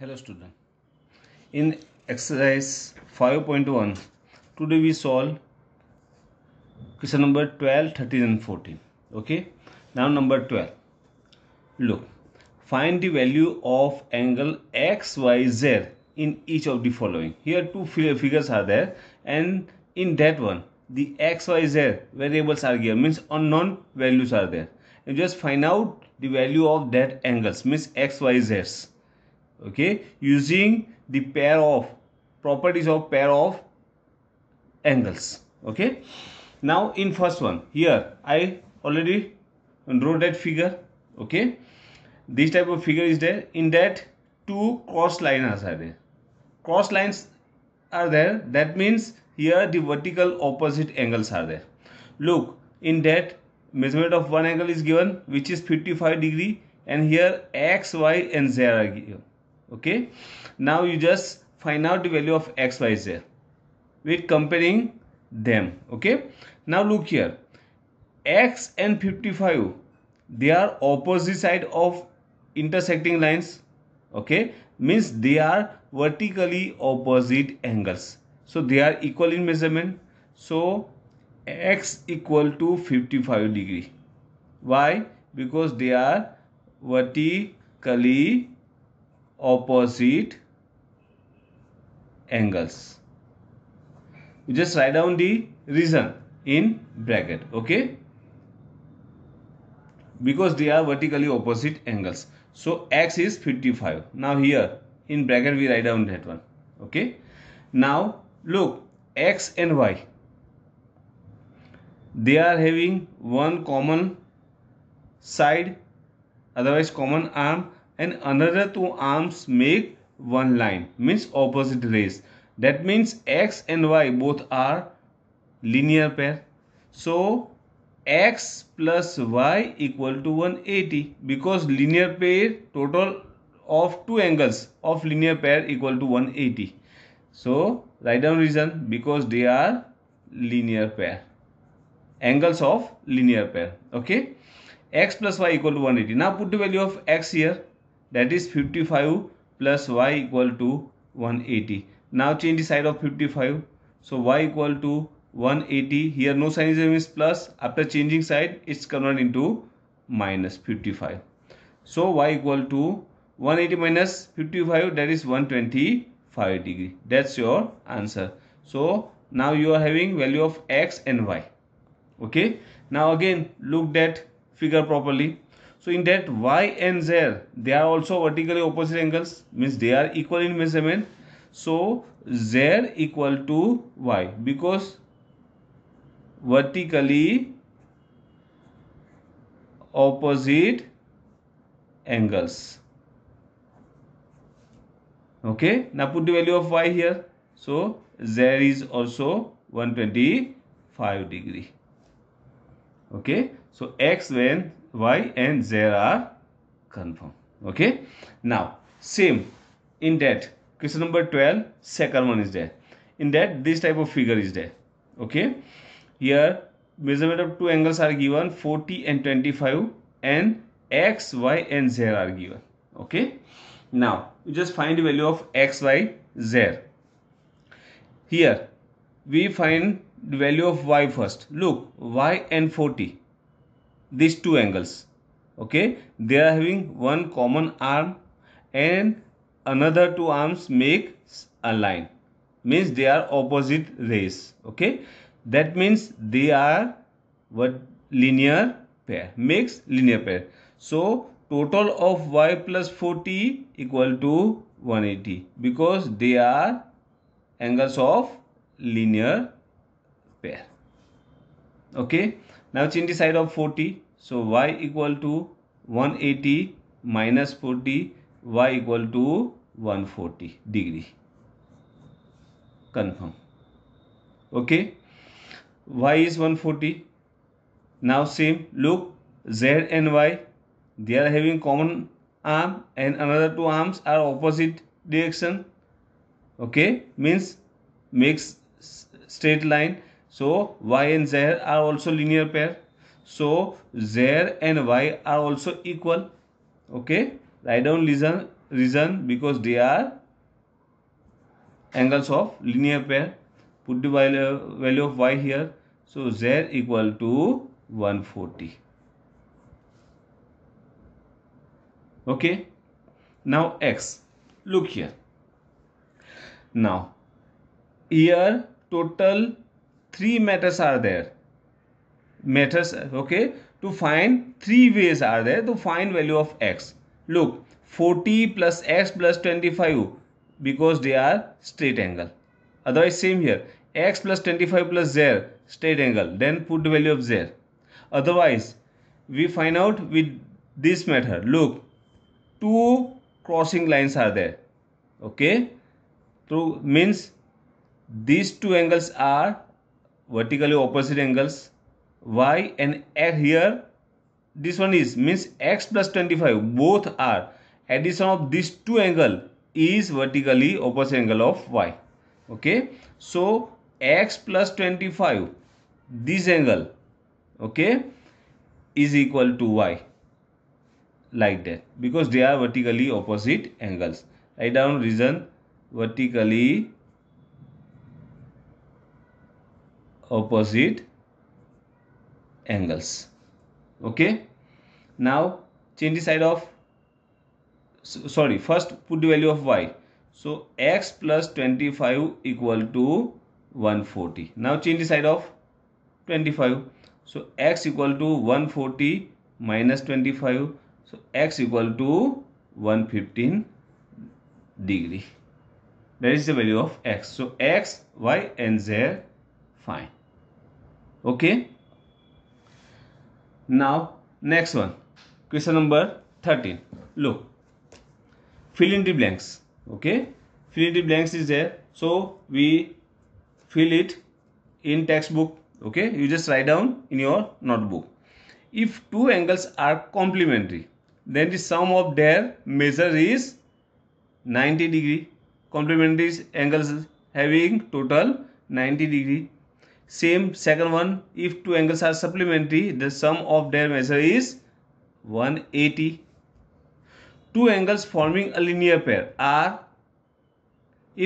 Hello student. In exercise 5.1 today we solve question number 12, 13 and 14. Okay. Now number 12. Look. Find the value of angle XYZ in each of the following. Here two figures are there and in that one the XYZ variables are given means unknown values are there. You just find out the value of that angles means XYZs okay using the pair of properties of pair of angles okay now in first one here i already draw that figure okay this type of figure is there in that two cross lines are there cross lines are there that means here the vertical opposite angles are there look in that measurement of one angle is given which is 55 degree and here x y and z are given okay now you just find out the value of x y z with comparing them okay now look here x and 55 they are opposite side of intersecting lines okay means they are vertically opposite angles so they are equal in measurement so x equal to 55 degree why because they are vertically opposite angles you just write down the reason in bracket okay because they are vertically opposite angles so x is 55 now here in bracket we write down that one okay now look x and y they are having one common side otherwise common arm and another two arms make one line means opposite rays that means x and y both are linear pair so x plus y equal to 180 because linear pair total of two angles of linear pair equal to 180 so write down reason because they are linear pair angles of linear pair okay x plus y equal to 180 now put the value of x here that is 55 plus y equal to 180 now change the side of 55 so y equal to 180 here no sign is plus after changing side it's converted into minus 55 so y equal to 180 minus 55 that is 125 degree that's your answer so now you are having value of x and y okay now again look that figure properly so in that y and z, they are also vertically opposite angles, means they are equal in measurement. So z equal to y because vertically opposite angles. Okay, now put the value of y here. So z is also 125 degree. Okay, so x when y and z are confirmed okay now same in that question number 12 second one is there in that this type of figure is there okay here measurement of two angles are given 40 and 25 and x y and z are given okay now you just find the value of x y z here we find the value of y first look y and 40 these two angles okay they are having one common arm and another two arms make a line means they are opposite rays okay that means they are what linear pair makes linear pair so total of y plus 40 equal to 180 because they are angles of linear pair okay now change the side of 40. So y equal to 180 minus 40 y equal to 140 degree. Confirm. Okay. Y is 140. Now same look Z and Y they are having common arm and another two arms are opposite direction. Okay means makes straight line so y and z are also linear pair. So z and y are also equal. Okay. Write down reason, reason because they are angles of linear pair. Put the value, value of y here. So z equal to 140. Okay. Now x. Look here. Now here total three matters are there matters okay to find three ways are there to find value of x look 40 plus x plus 25 because they are straight angle otherwise same here x plus 25 plus z straight angle then put the value of z otherwise we find out with this method look two crossing lines are there okay so means these two angles are vertically opposite angles y and x here this one is means x plus 25 both are addition of these two angle is vertically opposite angle of y okay so x plus 25 this angle okay is equal to y like that because they are vertically opposite angles write down reason vertically opposite angles okay now change the side of sorry first put the value of y so x plus 25 equal to 140 now change the side of 25 so x equal to 140 minus 25 so x equal to 115 degree that is the value of x so x y and z fine okay now next one question number 13 look fill in the blanks okay fill in the blanks is there so we fill it in textbook okay you just write down in your notebook if two angles are complementary then the sum of their measure is 90 degree complementary angles having total 90 degree same second one if two angles are supplementary the sum of their measure is 180 two angles forming a linear pair are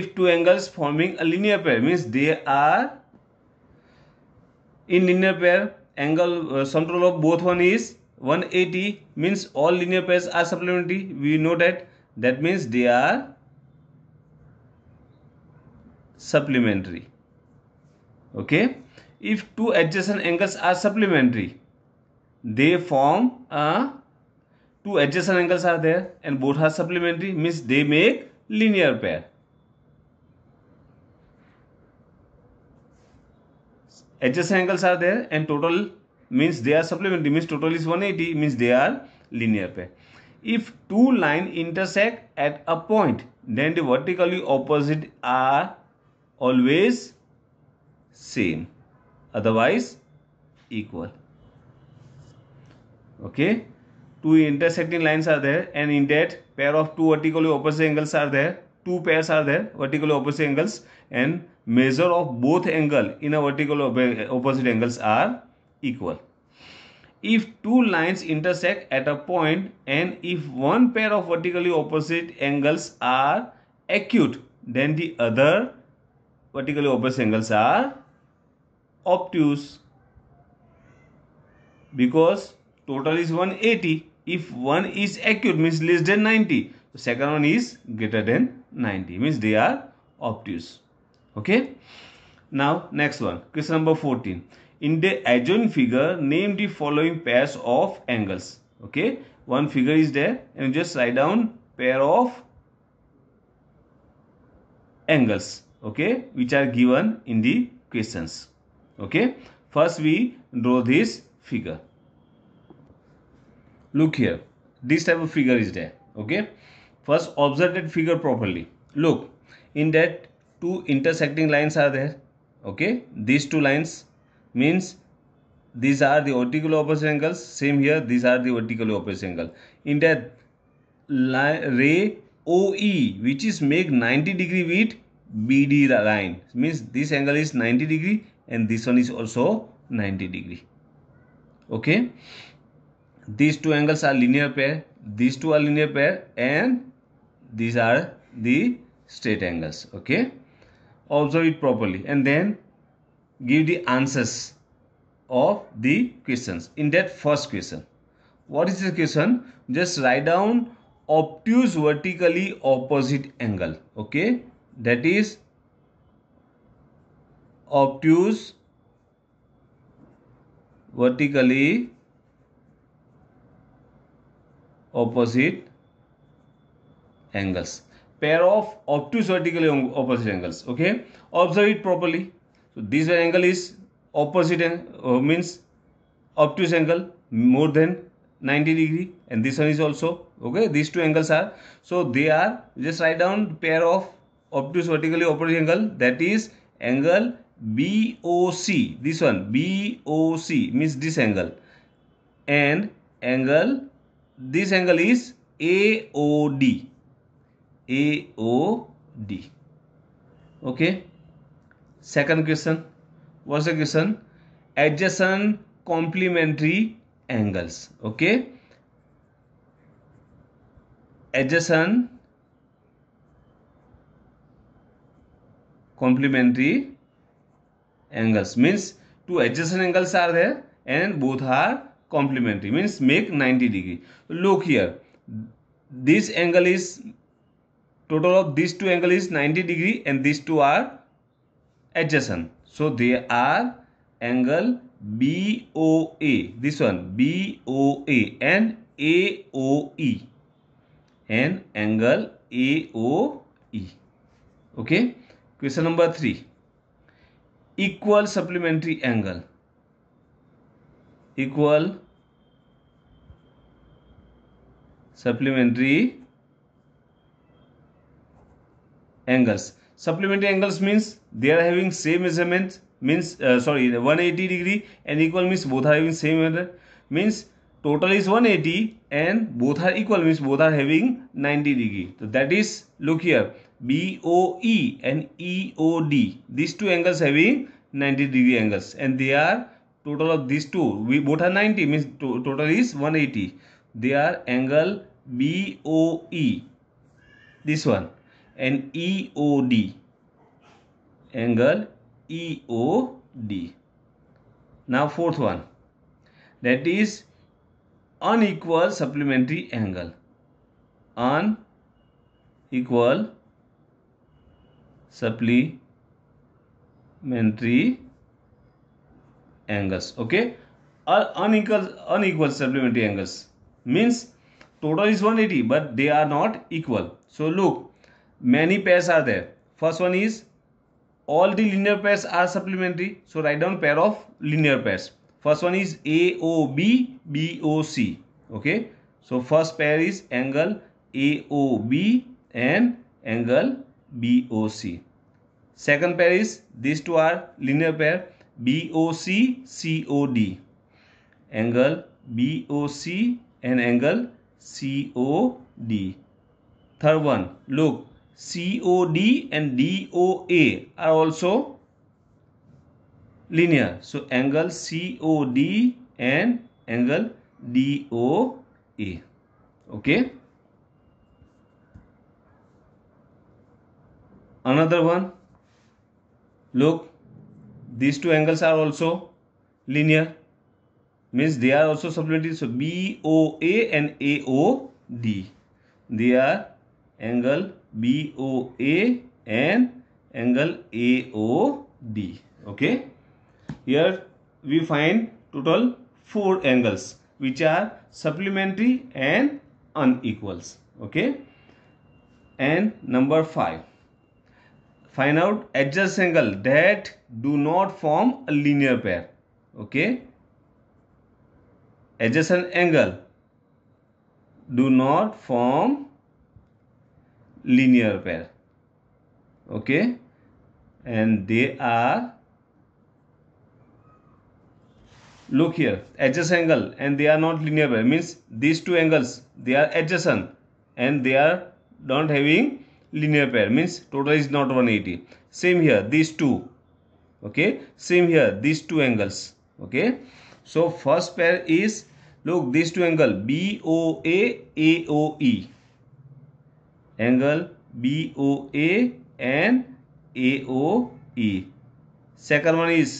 if two angles forming a linear pair means they are in linear pair angle uh, total of both one is 180 means all linear pairs are supplementary we know that that means they are supplementary okay if two adjacent angles are supplementary they form a two adjacent angles are there and both are supplementary means they make linear pair adjacent angles are there and total means they are supplementary means total is 180 means they are linear pair if two line intersect at a point then the vertically opposite are always same otherwise equal okay two intersecting lines are there and in that pair of two vertically opposite angles are there two pairs are there vertically opposite angles and measure of both angle in a vertical opposite angles are equal if two lines intersect at a point and if one pair of vertically opposite angles are acute then the other vertically opposite angles are obtuse because total is 180 if 1 is acute means less than 90 the second one is greater than 90 means they are obtuse okay now next one question number 14 in the adjoint figure name the following pairs of angles okay one figure is there and just write down pair of angles okay which are given in the questions okay first we draw this figure look here this type of figure is there okay first observe that figure properly look in that two intersecting lines are there okay these two lines means these are the vertically opposite angles same here these are the vertically opposite angle in that ray OE which is make 90 degree with BD line means this angle is 90 degree and this one is also 90 degree okay these two angles are linear pair these two are linear pair and these are the straight angles okay observe it properly and then give the answers of the questions in that first question what is the question just write down obtuse vertically opposite angle okay that is obtuse vertically opposite angles pair of obtuse vertically opposite angles okay observe it properly so this angle is opposite uh, means obtuse angle more than 90 degree and this one is also okay these two angles are so they are just write down pair of obtuse vertically opposite angle that is angle BOC this one BOC means this angle and angle this angle is AOD AOD okay second question what's the question adjacent complementary angles okay adjacent complementary angles means two adjacent angles are there and both are complementary means make 90 degree look here this angle is total of these two angle is 90 degree and these two are adjacent so they are angle BOA this one BOA and AOE and angle AOE okay question number 3 equal supplementary angle equal supplementary angles supplementary angles means they are having same measurement means sorry one eighty degree and equal means both are having same means total is one eighty and both are equal means both are having 90 degree तो that is look here BOE and EOD. These two angles having 90 degree angles and they are total of these two. We both are 90 means to, total is 180. They are angle BOE. This one and EOD. Angle EOD. Now fourth one that is unequal supplementary angle. Unequal supplementary angles okay Are unequal unequal supplementary angles means total is 180 but they are not equal so look many pairs are there first one is all the linear pairs are supplementary so write down pair of linear pairs first one is AOB BOC okay so first pair is angle AOB and angle BOC. Second pair is these two are linear pair BOC COD. Angle BOC and angle COD. Third one, look COD and DOA are also linear. So angle COD and angle DOA. Okay. another one look these two angles are also linear means they are also supplementary so BOA and AOD they are angle BOA and angle AOD okay here we find total four angles which are supplementary and unequals okay and number 5 find out adjacent angle that do not form a linear pair okay adjacent angle do not form linear pair okay and they are look here adjacent angle and they are not linear pair means these two angles they are adjacent and they are not having linear pair means total is not 180 same here these two okay same here these two angles okay so first pair is look these two angle BOA AOE angle BOA and AOE second one is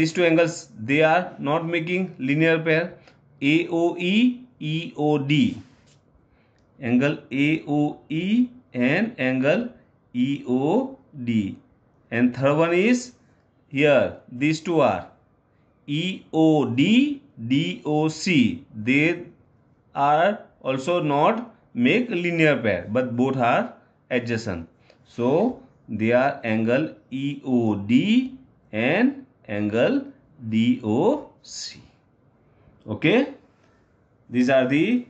these two angles they are not making linear pair AOE EOD angle AOE and angle EOD. And third one is here, these two are EOD, DOC. They are also not make linear pair, but both are adjacent. So they are angle EOD and angle DOC. Okay, these are the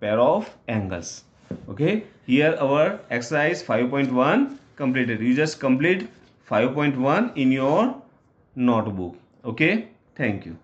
pair of angles. okay here our exercise 5.1 completed you just complete 5.1 in your notebook okay thank you